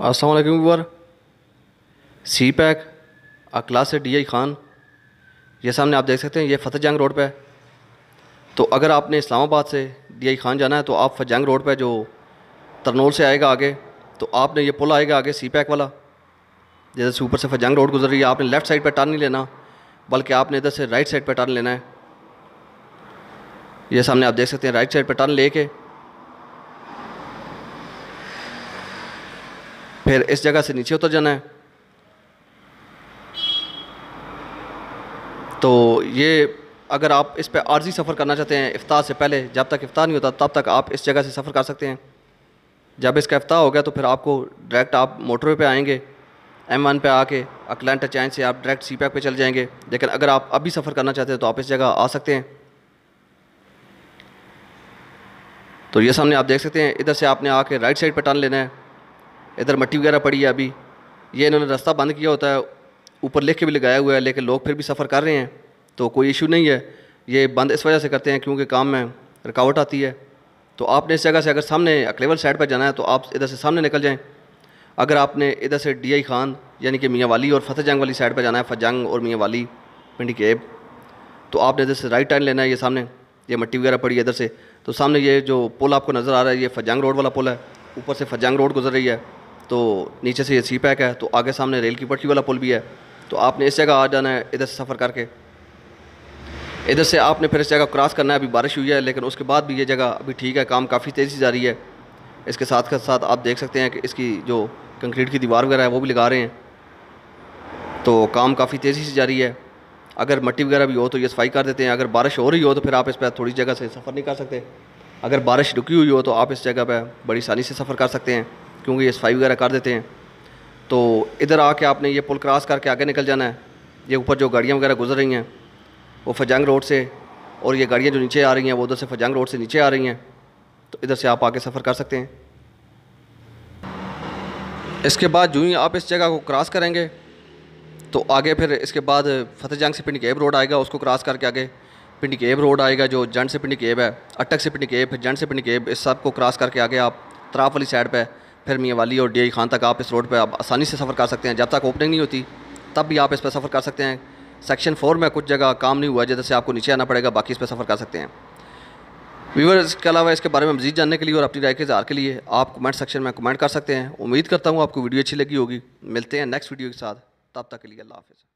असलम वर सी pack अकला से D I Khan ये सामने आप देख सकते हैं ये फतेह जंग रोड पे है तो अगर आपने इस्लामाबाद से डी आई ख़ान जाना है तो आप फजंग रोड पर जो तरनोल से आएगा आगे तो आपने ये पुल आएगा आगे सी पैक वाला जैसे ऊपर से फजंग रोड गुजर रही है आपने लेफ़्ट साइड पर टर्न नहीं लेना बल्कि आपने इधर से राइट साइड पर टर्न लेना है ये सामने आप देख सकते हैं राइट साइड पर टर्न के फिर इस जगह से नीचे उतर जाना है तो ये अगर आप इस पर आर्जी सफ़र करना चाहते हैं इफ्तार से पहले जब तक इफ्तार नहीं होता तब तक आप इस जगह से सफ़र कर सकते हैं जब इसका इफ्तार हो गया तो फिर आपको डायरेक्ट आप मोटरवे पे आएंगे एम वन पर आके अकलैंड चैन से आप डायरेक्ट सी पैक पर चले जाएंगे लेकिन अगर आप अभी सफ़र करना चाहते हैं तो आप इस जगह आ सकते हैं तो ये सामने आप देख सकते हैं इधर से आपने आके राइट साइड पर टर्न लेना है इधर मट्टी वगैरह पड़ी है अभी ये इन्होंने रास्ता बंद किया होता है ऊपर लिख के भी लगाया हुआ है लेकिन लोग फिर भी सफ़र कर रहे हैं तो कोई इशू नहीं है ये बंद इस वजह से करते हैं क्योंकि काम में रुकावट आती है तो आपने इस जगह से अगर सामने अकलेवल साइड पर जाना है तो आप इधर से सामने निकल जाएँ अगर आपने इधर से डी आई खान यानी कि मियाँ वाली और फतेह जंग वाली साइड पर जाना है फजंग और मियाँ वाली पिंडी केब तो आपने इधर से राइट टर्न लेना है ये सामने ये मट्टी वगैरह पड़ी है इधर से तो सामने ये जो पुल आपको नज़र आ रहा है ये फजंग रोड वाला पुल है ऊपर से फजंग रोड गुजर रही है तो नीचे से ये सी पैक है तो आगे सामने रेल की पटरी वाला पुल भी है तो आपने इस जगह आ जाना है इधर से सफ़र करके इधर से आपने फिर इस जगह क्रॉस करना है अभी बारिश हुई है लेकिन उसके बाद भी ये जगह अभी ठीक है काम काफ़ी तेज़ी जा रही है इसके साथ के साथ आप देख सकते हैं कि इसकी जो कंक्रीट की दीवार वगैरह है वो भी लगा रहे हैं तो काम काफ़ी तेज़ी से जारी है अगर मट्टी वगैरह भी हो तो ये सफाई कर देते हैं अगर बारिश हो रही हो तो फिर आप इस पर थोड़ी जगह से सफ़र नहीं कर सकते अगर बारिश रुकी हुई हो तो आप इस जगह पर बड़ी आसानी से सफ़र कर सकते हैं क्योंकि एस फाइव वगैरह कर देते हैं तो इधर आके आपने ये पुल क्रॉस करके आगे निकल जाना है ये ऊपर जो गाड़ियाँ वगैरह गुजर रही हैं वो फजंग रोड से और ये गाड़ियाँ जो नीचे आ रही हैं वो उधर से फजंग रोड से नीचे आ रही हैं तो इधर से आप आगे सफ़र कर सकते हैं इसके बाद जो ही आप इस जगह को क्रॉस करेंगे तो आगे फिर इसके बाद फतेहजंग से पिंडी केब रोड आएगा उसको क्रॉस करके आगे पिंड केब रोड आएगा जो जंड से पिंडी केब है अटक से पिंडी केब फिर जंड से पिंडी केब इस सब को क्रॉस करके आगे आप तराफ वाली साइड पर फिर मियाँ वाली और डी खान तक आप इस रोड पर आप आसानी से सफ़र कर सकते हैं जब तक ओपनिंग नहीं होती तब भी आप इस पर सफ़र कर सकते हैं सेक्शन फोर में कुछ जगह काम नहीं हुआ जैसे आपको नीचे आना पड़ेगा बाकी इस पर सफ़र कर सकते हैं व्यूवर इसके अलावा इसके बारे में मजीद जानने के लिए और अपनी राय के इजहार के लिए आप कमेंट सेक्शन में कमेंट कर सकते हैं उम्मीद करता हूँ आपको वीडियो अच्छी लगी होगी मिलते हैं नेक्स्ट वीडियो के साथ तब तक के लिए अल्लाह हाफिज़